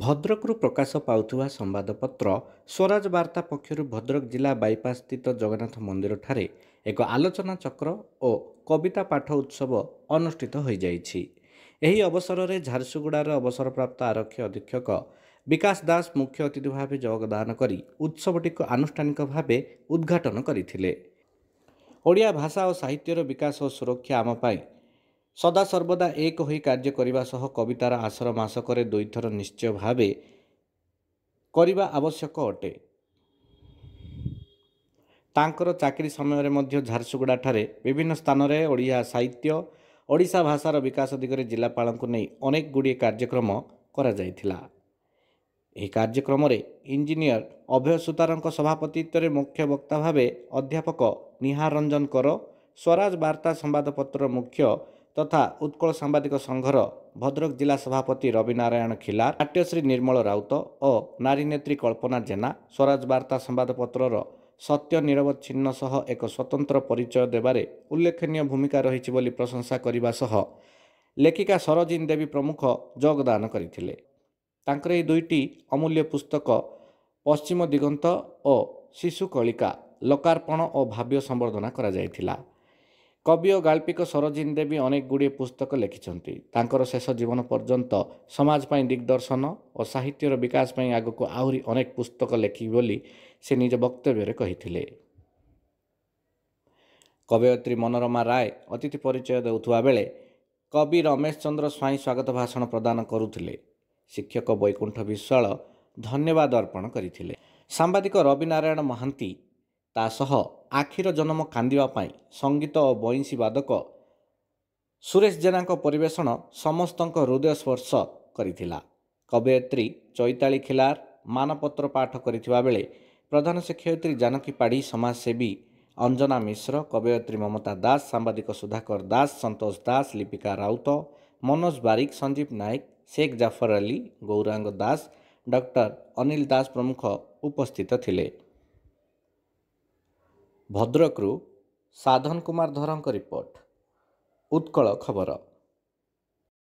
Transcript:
ଭଦ୍ରକରୁ ପ୍ରକାଶ ପାଉଥିବା ସମ୍ବାଦପତ୍ର ସ୍ୱରାଜ ବାର୍ତ୍ତା ପକ୍ଷରୁ ଭଦ୍ରକ ଜିଲ୍ଲା ବାଇପାସ୍ ସ୍ଥିତ ଜଗନ୍ନାଥ ମନ୍ଦିରଠାରେ ଏକ ଆଲୋଚନା ଚକ୍ର ଓ କବିତା ପାଠ ଉତ୍ସବ ଅନୁଷ୍ଠିତ ହୋଇଯାଇଛି ଏହି ଅବସରରେ ଝାରସୁଗୁଡ଼ାର ଅବସରପ୍ରାପ୍ତ ଆରକ୍ଷୀ ଅଧୀକ୍ଷକ ବିକାଶ ଦାସ ମୁଖ୍ୟ ଅତିଥି ଭାବେ ଯୋଗଦାନ କରି ଉତ୍ସବଟିକୁ ଆନୁଷ୍ଠାନିକ ଭାବେ ଉଦ୍ଘାଟନ କରିଥିଲେ ଓଡ଼ିଆ ଭାଷା ଓ ସାହିତ୍ୟର ବିକାଶ ଓ ସୁରକ୍ଷା ଆମ ପାଇଁ ସଦାସର୍ବଦା ଏକ ହୋଇ କାର୍ଯ୍ୟ କରିବା ସହ କବିତାର ଆସର ମାସକରେ ଦୁଇଥର ନିଶ୍ଚୟ ଭାବେ କରିବା ଆବଶ୍ୟକ ଅଟେ ତାଙ୍କର ଚାକିରି ସମୟରେ ମଧ୍ୟ ଝାରସୁଗୁଡ଼ାଠାରେ ବିଭିନ୍ନ ସ୍ଥାନରେ ଓଡ଼ିଆ ସାହିତ୍ୟ ଓଡ଼ିଶା ଭାଷାର ବିକାଶ ଦିଗରେ ଜିଲ୍ଲାପାଳଙ୍କୁ ନେଇ ଅନେକ ଗୁଡ଼ିଏ କାର୍ଯ୍ୟକ୍ରମ କରାଯାଇଥିଲା ଏହି କାର୍ଯ୍ୟକ୍ରମରେ ଇଞ୍ଜିନିୟର ଅଭୟ ସୂତାରଙ୍କ ସଭାପତିତ୍ୱରେ ମୁଖ୍ୟ ବକ୍ତା ଭାବେ ଅଧ୍ୟାପକ ନିହାରଞ୍ଜନ କର ସ୍ୱରାଜ ବାର୍ତ୍ତା ସମ୍ବାଦପତ୍ର ମୁଖ୍ୟ ତଥା ଉତ୍କଳ ସାମ୍ବାଦିକ ସଂଘର ଭଦ୍ରକ ଜିଲ୍ଲା ସଭାପତି ରବିନାରାୟଣ ଖିଲାର ନାଟ୍ୟଶ୍ରୀ ନିର୍ମଳ ରାଉତ ଓ ନାରୀନେତ୍ରୀ କଳ୍ପନା ଜେନା ସ୍ୱରାଜ ବାର୍ତ୍ତା ସମ୍ବାଦପତ୍ରର ସତ୍ୟ ନିରବଚ୍ଛିନ୍ନ ସହ ଏକ ସ୍ୱତନ୍ତ୍ର ପରିଚୟ ଦେବାରେ ଉଲ୍ଲେଖନୀୟ ଭୂମିକା ରହିଛି ବୋଲି ପ୍ରଶଂସା କରିବା ସହ ଲେଖିକା ସରୋଜିନ ଦେବୀ ପ୍ରମୁଖ ଯୋଗଦାନ କରିଥିଲେ ତାଙ୍କର ଏହି ଦୁଇଟି ଅମୂଲ୍ୟ ପୁସ୍ତକ ପଶ୍ଚିମ ଦିଗନ୍ତ ଓ ଶିଶୁ କଳିକା ଲୋକାର୍ପଣ ଓ ଭାବ୍ୟ ସମ୍ବର୍ଦ୍ଧନା କରାଯାଇଥିଲା କବି ଓ ଗାଳ୍ପିକ ସରୋଜିନ ଦେବୀ ଅନେକ ଗୁଡ଼ିଏ ପୁସ୍ତକ ଲେଖିଛନ୍ତି ତାଙ୍କର ଶେଷ ଜୀବନ ପର୍ଯ୍ୟନ୍ତ ସମାଜ ପାଇଁ ଦିଗ୍ଦର୍ଶନ ଓ ସାହିତ୍ୟର ବିକାଶ ପାଇଁ ଆଗକୁ ଆହୁରି ଅନେକ ପୁସ୍ତକ ଲେଖିବି ବୋଲି ସେ ନିଜ ବକ୍ତବ୍ୟରେ କହିଥିଲେ କବୟତ୍ରୀ ମନୋରମା ରାୟ ଅତିଥି ପରିଚୟ ଦେଉଥିବା ବେଳେ କବି ରମେଶ ଚନ୍ଦ୍ର ସ୍ୱାଇଁ ସ୍ୱାଗତ ଭାଷଣ ପ୍ରଦାନ କରୁଥିଲେ ଶିକ୍ଷକ ବୈକୁଣ୍ଠ ବିଶ୍ୱାଳ ଧନ୍ୟବାଦ ଅର୍ପଣ କରିଥିଲେ ସାମ୍ବାଦିକ ରବି ନାରାୟଣ ମହାନ୍ତି ତା ସହ ଆଖିର ଜନମ କାନ୍ଦିବା ପାଇଁ ସଙ୍ଗୀତ ଓ ବଇଁଶୀ ବାଦକ ସୁରେଶ ଜେନାଙ୍କ ପରିବେଷଣ ସମସ୍ତଙ୍କ ହୃଦୟ ସ୍ପର୍ଶ କରିଥିଲା କବୟତ୍ରୀ ଚୈତାଳି ଖିଲାର ମାନପତ୍ର ପାଠ କରିଥିବା ବେଳେ ପ୍ରଧାନ ଶିକ୍ଷୟତ୍ରୀ ଜାନକୀ ପାଢ଼ୀ ସମାଜସେବୀ ଅଞ୍ଜନା ମିଶ୍ର କବୟତ୍ରୀ ମମତା ଦାସ ସାମ୍ବାଦିକ ସୁଧାକର ଦାସ ସନ୍ତୋଷ ଦାସ ଲିପିକା ରାଉତ ମନୋଜ ବାରିକ ସଞ୍ଜୀବ ନାୟକ ଶେଖ୍ ଜାଫର ଅଲ୍ଲୀ ଗୌରାଙ୍ଗ ଦାସ ଡକ୍ଟର ଅନିଲ ଦାସ ପ୍ରମୁଖ ଉପସ୍ଥିତ ଥିଲେ ଭଦ୍ରକରୁ ସାଧନ କୁମାର ଧରଙ୍କ ରିପୋର୍ଟ ଉତ୍କଳ ଖବର